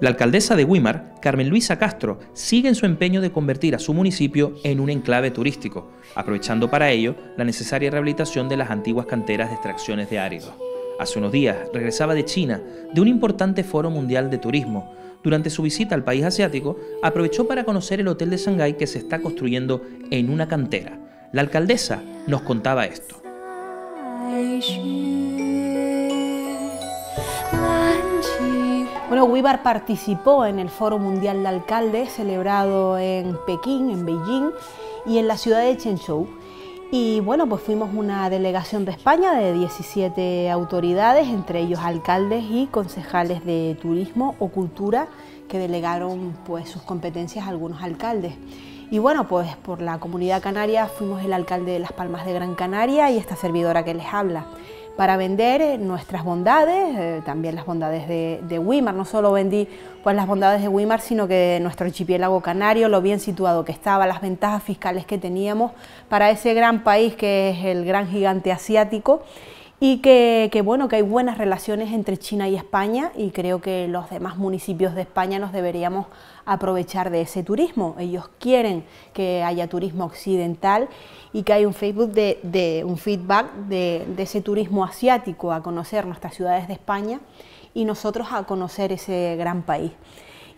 La alcaldesa de Guimar, Carmen Luisa Castro, sigue en su empeño de convertir a su municipio en un enclave turístico, aprovechando para ello la necesaria rehabilitación de las antiguas canteras de extracciones de áridos. Hace unos días regresaba de China, de un importante foro mundial de turismo. Durante su visita al país asiático, aprovechó para conocer el hotel de Shanghái que se está construyendo en una cantera. La alcaldesa nos contaba esto. Bueno, Wibar participó en el Foro Mundial de Alcaldes celebrado en Pekín, en Beijing y en la ciudad de Chenzhou. Y bueno, pues fuimos una delegación de España de 17 autoridades, entre ellos alcaldes y concejales de turismo o cultura, que delegaron pues sus competencias a algunos alcaldes. Y bueno, pues por la comunidad canaria fuimos el alcalde de Las Palmas de Gran Canaria y esta servidora que les habla para vender eh, nuestras bondades, eh, también las bondades de, de, Wimar. No solo vendí pues, las bondades de Wimar, sino que nuestro archipiélago canario, lo bien situado que estaba, las ventajas fiscales que teníamos para ese gran país que es el gran gigante asiático y que, bueno, que hay buenas relaciones entre China y España y creo que los demás municipios de España nos deberíamos aprovechar de ese turismo. Ellos quieren que haya turismo occidental y que haya un Facebook de, un feedback de, ese turismo asiático a conocer nuestras ciudades de España y nosotros a conocer ese gran país.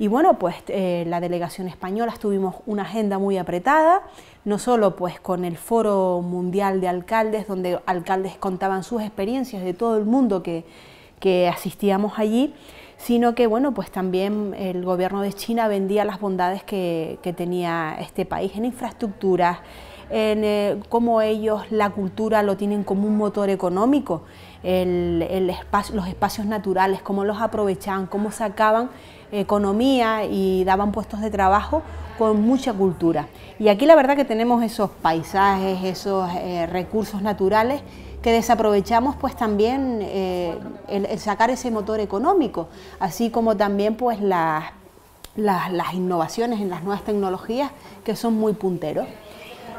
Y bueno, pues eh, la delegación española tuvimos una agenda muy apretada, no solo pues con el Foro Mundial de Alcaldes, donde alcaldes contaban sus experiencias de todo el mundo que, asistíamos allí, sino que bueno, pues también el gobierno de China vendía las bondades que, tenía este país en infraestructuras, en eh, cómo ellos la cultura lo tienen como un motor económico, el, los espacios naturales, cómo los aprovechaban, cómo sacaban economía y daban puestos de trabajo con mucha cultura. Y aquí la verdad que tenemos esos paisajes, esos eh, recursos naturales que desaprovechamos pues también eh, el, sacar ese motor económico, así como también pues las, innovaciones en las nuevas tecnologías que son muy punteros.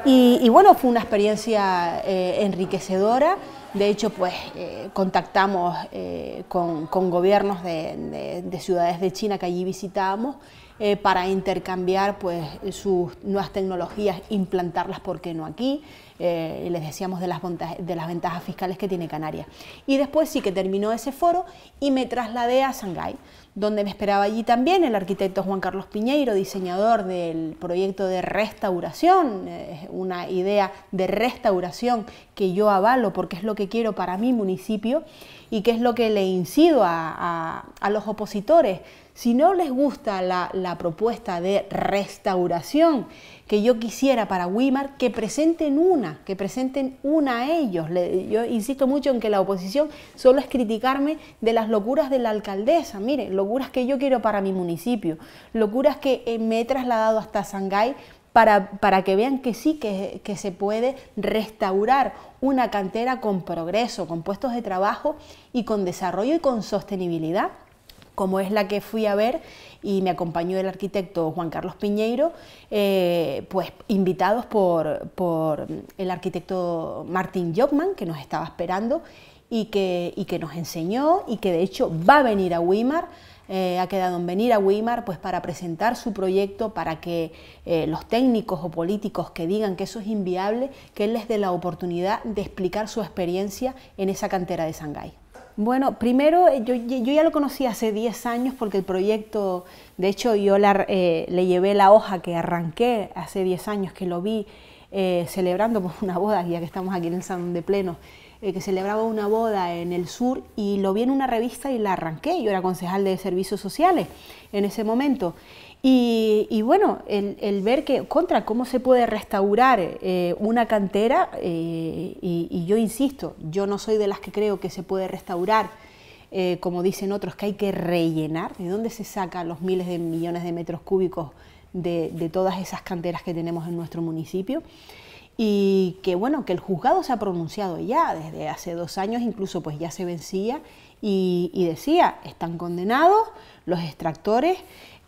Y, bueno, fue una experiencia eh, enriquecedora. De hecho, pues eh, contactamos eh, con, gobiernos de, de ciudades de China que allí visitábamos eh, para intercambiar pues, sus nuevas tecnologías, implantarlas, ¿por qué no aquí? Eh, les decíamos de las, ventajas, fiscales que tiene Canarias. Y después sí que terminó ese foro y me trasladé a Shanghái, donde me esperaba allí también el arquitecto Juan Carlos Piñeiro, diseñador del proyecto de restauración, eh, una idea de restauración que yo avalo porque es lo que quiero para mi municipio y que es lo que le incido a, a los opositores si no les gusta la, propuesta de restauración que yo quisiera para Wimar, que presenten una, que presenten una a ellos. yo insisto mucho en que la oposición solo es criticarme de las locuras de la alcaldesa. Mire, locuras que yo quiero para mi municipio, locuras que eh, me he trasladado hasta Shanghái para, que vean que sí, que, se puede restaurar una cantera con progreso, con puestos de trabajo y con desarrollo y con sostenibilidad como es la que fui a ver y me acompañó el arquitecto Juan Carlos Piñeiro, eh, pues invitados por, el arquitecto Martín Jockman, que nos estaba esperando y que, que nos enseñó y que de hecho va a venir a Weimar. Eh, ha quedado en venir a Weimar pues, para presentar su proyecto, para que eh, los técnicos o políticos que digan que eso es inviable, que él les dé la oportunidad de explicar su experiencia en esa cantera de Shanghái. Bueno, primero eh, yo, yo, ya lo conocí hace 10 años porque el proyecto, de hecho yo eh, le llevé la hoja que arranqué hace 10 años, que lo vi eh, celebrando por una boda, ya que estamos aquí en el Salón de Pleno, que celebraba una boda en el sur y lo vi en una revista y la arranqué, yo era concejal de servicios sociales en ese momento. Y, bueno, el, ver que, contra, cómo se puede restaurar eh, una cantera, eh, y, yo insisto, yo no soy de las que creo que se puede restaurar, eh, como dicen otros, que hay que rellenar, ¿de dónde se sacan los miles de millones de metros cúbicos de, todas esas canteras que tenemos en nuestro municipio? y que bueno, que el juzgado se ha pronunciado ya desde hace dos años, incluso pues ya se vencía y decía, están condenados los extractores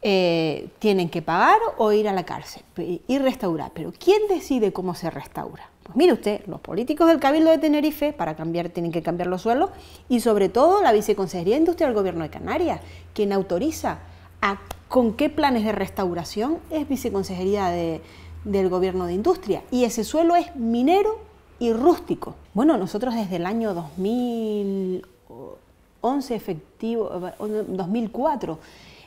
eh, tienen que pagar o ir a la cárcel y restaurar. Pero ¿quién decide cómo se restaura? Pues mire usted, los políticos del Cabildo de Tenerife para cambiar tienen que cambiar los suelos y sobre todo la Viceconsejería de Industria del Gobierno de Canarias, quien autoriza a con qué planes de restauración es Viceconsejería de, del Gobierno de Industria y ese suelo es minero y rústico. Bueno, nosotros desde el año 2011 efectivo 2004 eh,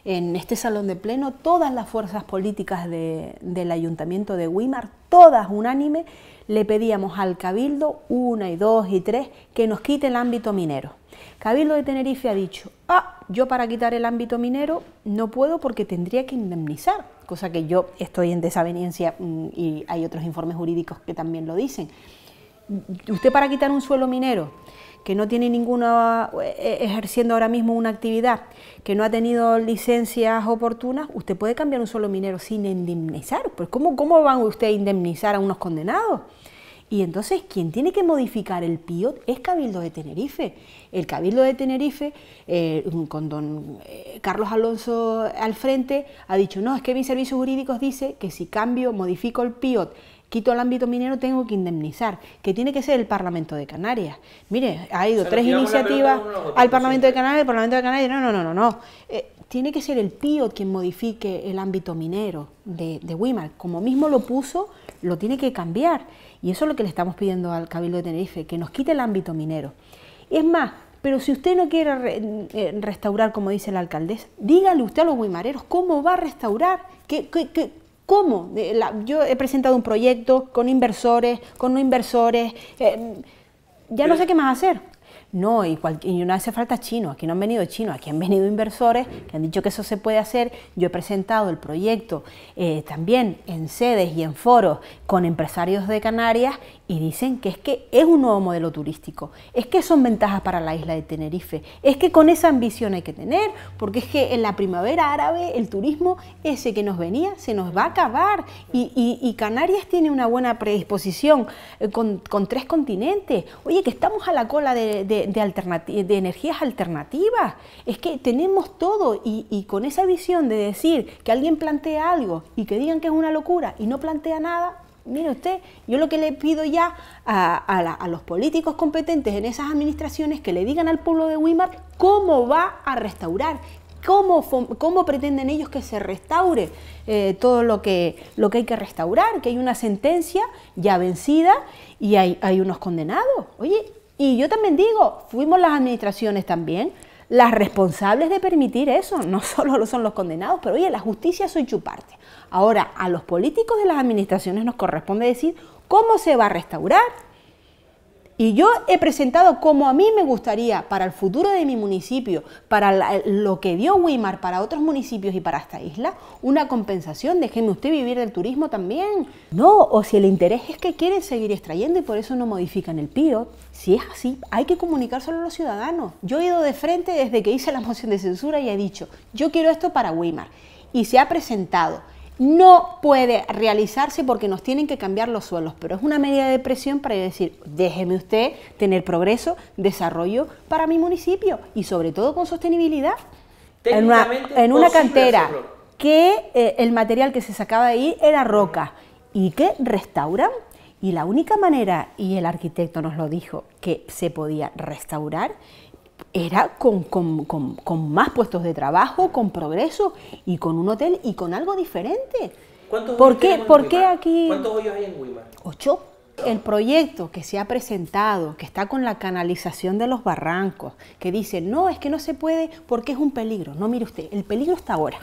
en este salón de pleno todas las fuerzas políticas del ayuntamiento de Guimar, todas unánime, le pedíamos al Cabildo, una y dos y tres, que nos quite el ámbito minero. Cabildo de Tenerife ha dicho, ah, yo para quitar el ámbito minero no puedo porque tendría que indemnizar, cosa que yo estoy en desaveniencia mm, y hay otros informes jurídicos que también lo dicen. Usted para quitar un suelo minero que no tiene ninguna, eh, ejerciendo ahora mismo una actividad, que no ha tenido licencias oportunas, usted puede cambiar un solo minero sin indemnizar. Pues ¿cómo, ¿Cómo van usted a indemnizar a unos condenados? Y entonces quien tiene que modificar el PIOT es Cabildo de Tenerife. El Cabildo de Tenerife, eh, con don eh, Carlos Alonso al frente, ha dicho, no, es que mi servicio jurídico dice que si cambio, modifico el PIOT quito el ámbito minero, tengo que indemnizar, que tiene que ser el Parlamento de Canarias. Mire, ha ido tres iniciativas al Parlamento de Canarias, el Parlamento de Canarias, no, no, no, no, no. Eh, tiene que ser el PIO quien modifique el ámbito minero de, de Wimar. Como mismo lo puso, lo tiene que cambiar. Y eso es lo que le estamos pidiendo al Cabildo de Tenerife, que nos quite el ámbito minero. Es más, pero si usted no quiere eh, restaurar, como dice la alcaldesa, dígale usted a los Wimareros cómo va a restaurar, qué ¿Cómo? yo he presentado un proyecto con inversores, con no inversores, eh, ya no eh, sé qué más hacer. No, y, no hace falta chino, aquí no han venido chinos, aquí han venido inversores que han dicho que eso se puede hacer. Yo he presentado el proyecto eh, también en sedes y en foros con empresarios de Canarias y dicen que es que es un nuevo modelo turístico, es que son ventajas para la isla de Tenerife, es que con esa ambición hay que tener, porque es que en la primavera árabe el turismo ese que nos venía se nos va a acabar y, Canarias tiene una buena predisposición eh, con, tres continentes. Oye, que estamos a la cola de de, energías alternativas. Es que tenemos todo y, con esa visión de decir que alguien plantea algo y que digan que es una locura y no plantea nada, mire usted, yo lo que le pido ya a, los políticos competentes en esas administraciones que le digan al pueblo de Weimar cómo va a restaurar, Cómo, pretenden ellos que se restaure eh, todo lo que, lo que hay que restaurar, que hay una sentencia ya vencida y hay, hay unos condenados. Oye, y yo también digo, fuimos las administraciones también las responsables de permitir eso, no solo lo son los condenados, pero oye, la justicia soy chuparte. Ahora, a los políticos de las administraciones nos corresponde decir cómo se va a restaurar, y yo he presentado como a mí me gustaría para el futuro de mi municipio, para lo que dio Weimar, para otros municipios y para esta isla, una compensación. Déjeme usted vivir del turismo también. No, o si el interés es que quieren seguir extrayendo y por eso no modifican el PIO, si es así, hay que comunicárselo a los ciudadanos. Yo he ido de frente desde que hice la moción de censura y he dicho, yo quiero esto para Weimar. Y se ha presentado no puede realizarse porque nos tienen que cambiar los suelos, pero es una medida de presión para decir, déjeme usted tener progreso, desarrollo para mi municipio y sobre todo con sostenibilidad. En una, en una cantera que eh, el material que se sacaba de ahí era roca y que restauran. Y la única manera, y el arquitecto nos lo dijo, que se podía restaurar era con, más puestos de trabajo, con progreso y con un hotel y con algo diferente. ¿Cuántos ¿Por hoyos aquí? ¿Cuántos hoyos hay en Guimar? Ocho. El proyecto que se ha presentado, que está con la canalización de los barrancos, que dice, no, es que no se puede porque es un peligro. No, mire usted, el peligro está ahora.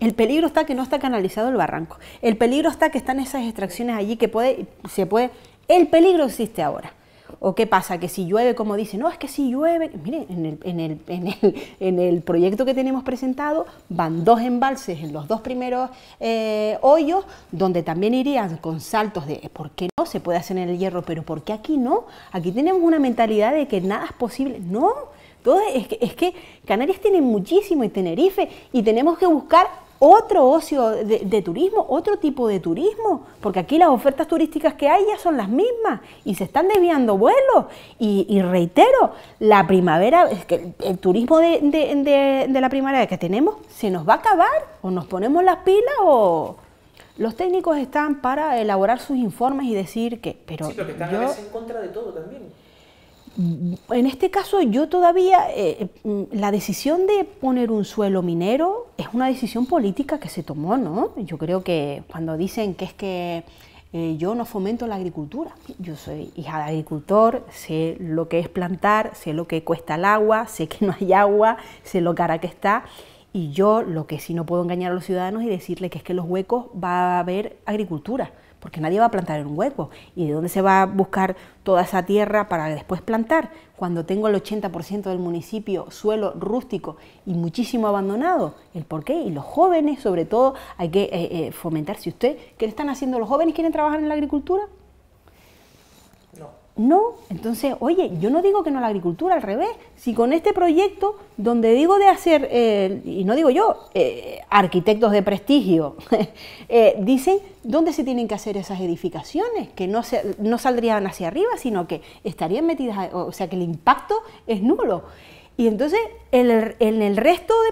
El peligro está que no está canalizado el barranco. El peligro está que están esas extracciones allí que puede, se puede... El peligro existe ahora. ¿O qué pasa? Que si llueve, como dice, no, es que si llueve, mire, en el, en el, en el, en el proyecto que tenemos presentado van dos embalses en los dos primeros eh, hoyos, donde también irían con saltos de, ¿por qué no? Se puede hacer en el hierro, pero ¿por qué aquí no? Aquí tenemos una mentalidad de que nada es posible. No, todo es, que, es que Canarias tiene muchísimo y Tenerife, y tenemos que buscar otro ocio de, turismo, otro tipo de turismo, porque aquí las ofertas turísticas que hay ya son las mismas y se están desviando vuelos. Y, reitero, la primavera, es que el, turismo de, de, de, la primavera que tenemos se nos va a acabar, o nos ponemos las pilas o... Los técnicos están para elaborar sus informes y decir que... Pero sí, están a veces en contra de todo también en este caso yo todavía, eh, mm, la decisión de poner un suelo minero es una decisión política que se tomó, ¿no? Yo creo que cuando dicen que es que eh, yo no fomento la agricultura, yo soy hija de agricultor, sé lo que es plantar, sé lo que cuesta el agua, sé que no hay agua, sé lo cara que está. Y yo lo que sí no puedo engañar a los ciudadanos y decirle que es que los huecos va a haber agricultura porque nadie va a plantar en un hueco. ¿Y de dónde se va a buscar toda esa tierra para después plantar? Cuando tengo el 80% del municipio suelo rústico y muchísimo abandonado. ¿El por qué? Y los jóvenes, sobre todo, hay que eh, eh, fomentar. Si usted, ¿qué le están haciendo los jóvenes? ¿Quieren trabajar en la agricultura? No, entonces, oye, yo no digo que no la agricultura, al revés. Si con este proyecto, donde digo de hacer, eh, y no digo yo, eh, arquitectos de prestigio, eh, dicen dónde se tienen que hacer esas edificaciones, que no, se, no saldrían hacia arriba, sino que estarían metidas, o sea, que el impacto es nulo. Y entonces, en el, en el resto de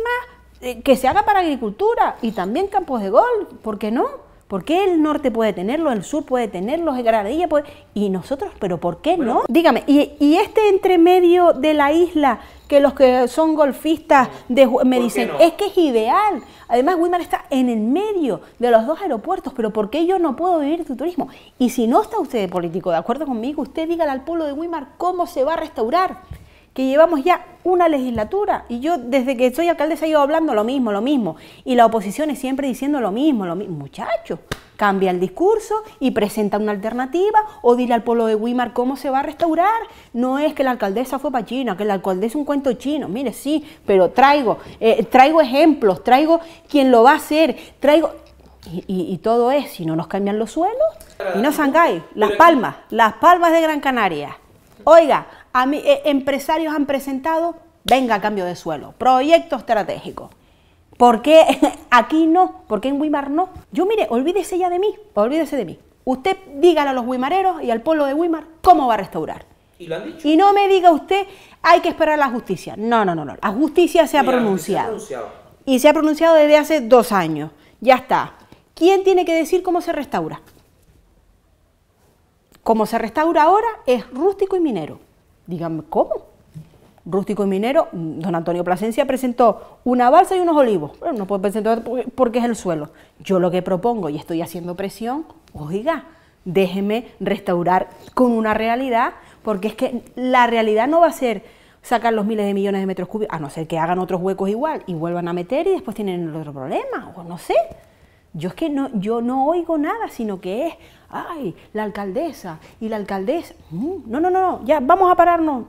más, que se haga para agricultura y también campos de golf, ¿por qué no? ¿Por qué el norte puede tenerlo, el sur puede tenerlo, el Granadilla puede... Y nosotros, ¿pero por qué no? Dígame, ¿y, este entremedio de la isla que los que son golfistas me dicen, es que es ideal? Además, Wimar está en el medio de los dos aeropuertos, pero ¿por qué yo no puedo vivir tu turismo? Y si no está usted político de acuerdo conmigo, usted dígale al pueblo de Wimar cómo se va a restaurar que llevamos ya una legislatura y yo desde que soy alcaldesa he ido hablando lo mismo, lo mismo. Y la oposición es siempre diciendo lo mismo, lo mismo. Muchachos, cambia el discurso y presenta una alternativa o dile al pueblo de Weimar cómo se va a restaurar. No es que la alcaldesa fue para China, que la alcaldesa es un cuento chino. Mire, sí, pero traigo, eh, traigo ejemplos, traigo quien lo va a hacer, traigo... Y, todo es, si no nos cambian los suelos, y no sangáis Las Palmas, Las Palmas de Gran Canaria. Oiga, a mí, eh, empresarios han presentado, venga, cambio de suelo, proyecto estratégico. ¿Por qué aquí no? ¿Por qué en Wimar no? Yo mire, olvídese ya de mí, olvídese de mí. Usted dígale a los wimareros y al pueblo de Wimar cómo va a restaurar. Y lo han dicho. Y no me diga usted, hay que esperar a la justicia. No, no, no, no. La justicia se ha pronunciado. y se ha pronunciado desde hace dos años. Ya está. ¿Quién tiene que decir cómo se restaura? Como se restaura ahora es rústico y minero. Díganme, ¿cómo? Rústico y minero, mm, don Antonio Plasencia presentó una balsa y unos olivos. bueno no puedo presentar porque es el suelo. Yo lo que propongo, y estoy haciendo presión, oiga, déjeme restaurar con una realidad, porque es que la realidad no va a ser sacar los miles de millones de metros cúbicos, a no ser que hagan otros huecos igual y vuelvan a meter y después tienen el otro problema, o no sé. Yo es que no, yo no oigo nada, sino que es, ay, la alcaldesa y la alcaldesa. Mm, no, no, no, ya, vamos a pararnos.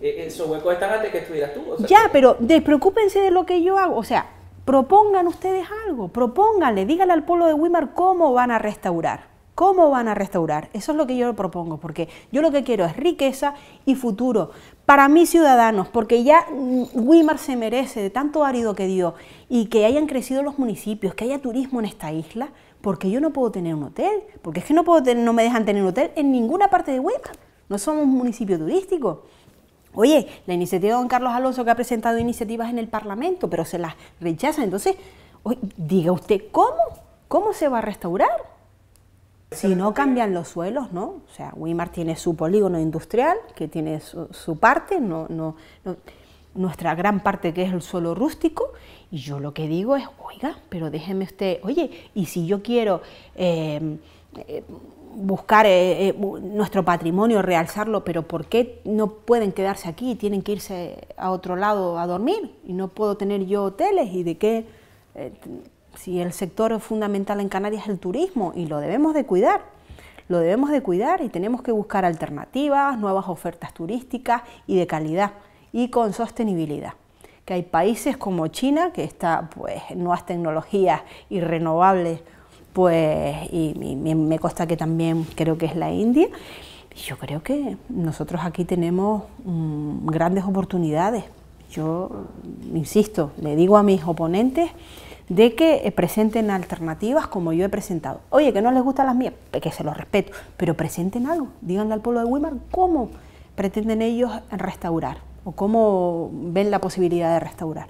E, su hueco está antes que estuvieras tú. ya, pero despreocúpense de lo que yo hago. O sea, propongan ustedes algo, propónganle, díganle al pueblo de Wimar cómo van a restaurar. ¿Cómo van a restaurar? Eso es lo que yo propongo, porque yo lo que quiero es riqueza y futuro para mis ciudadanos, porque ya Wimar se merece de tanto árido que dio y que hayan crecido los municipios, que haya turismo en esta isla, porque yo no puedo tener un hotel, porque es que no, puedo no me dejan tener un hotel en ninguna parte de Wimar, no somos un municipio turístico. Oye, la iniciativa de don Carlos Alonso que ha presentado iniciativas en el Parlamento, pero se las rechaza, entonces, diga usted cómo, cómo se va a restaurar. Si no cambian los suelos, ¿no? O sea, Wimar tiene su polígono industrial, que tiene su, parte, no, no, nuestra gran parte que es el suelo rústico, y yo lo que digo es, oiga, pero déjeme usted, oye, y si yo quiero eh, eh, buscar eh, nuestro patrimonio, realzarlo, pero ¿por qué no pueden quedarse aquí? y Tienen que irse a otro lado a dormir, y no puedo tener yo hoteles, y de qué si el sector fundamental en Canarias es el turismo y lo debemos de cuidar, lo debemos de cuidar y tenemos que buscar alternativas, nuevas ofertas turísticas y de calidad y con sostenibilidad. Que hay países como China que está pues en nuevas tecnologías y renovables, pues y, me consta que también creo que es la India. Yo creo que nosotros aquí tenemos mm, grandes oportunidades. Yo insisto, le digo a mis oponentes de que eh, presenten alternativas como yo he presentado. Oye, que no les gustan las mías, que se los respeto, pero presenten algo, díganle al pueblo de Weimar cómo pretenden ellos restaurar o cómo ven la posibilidad de restaurar.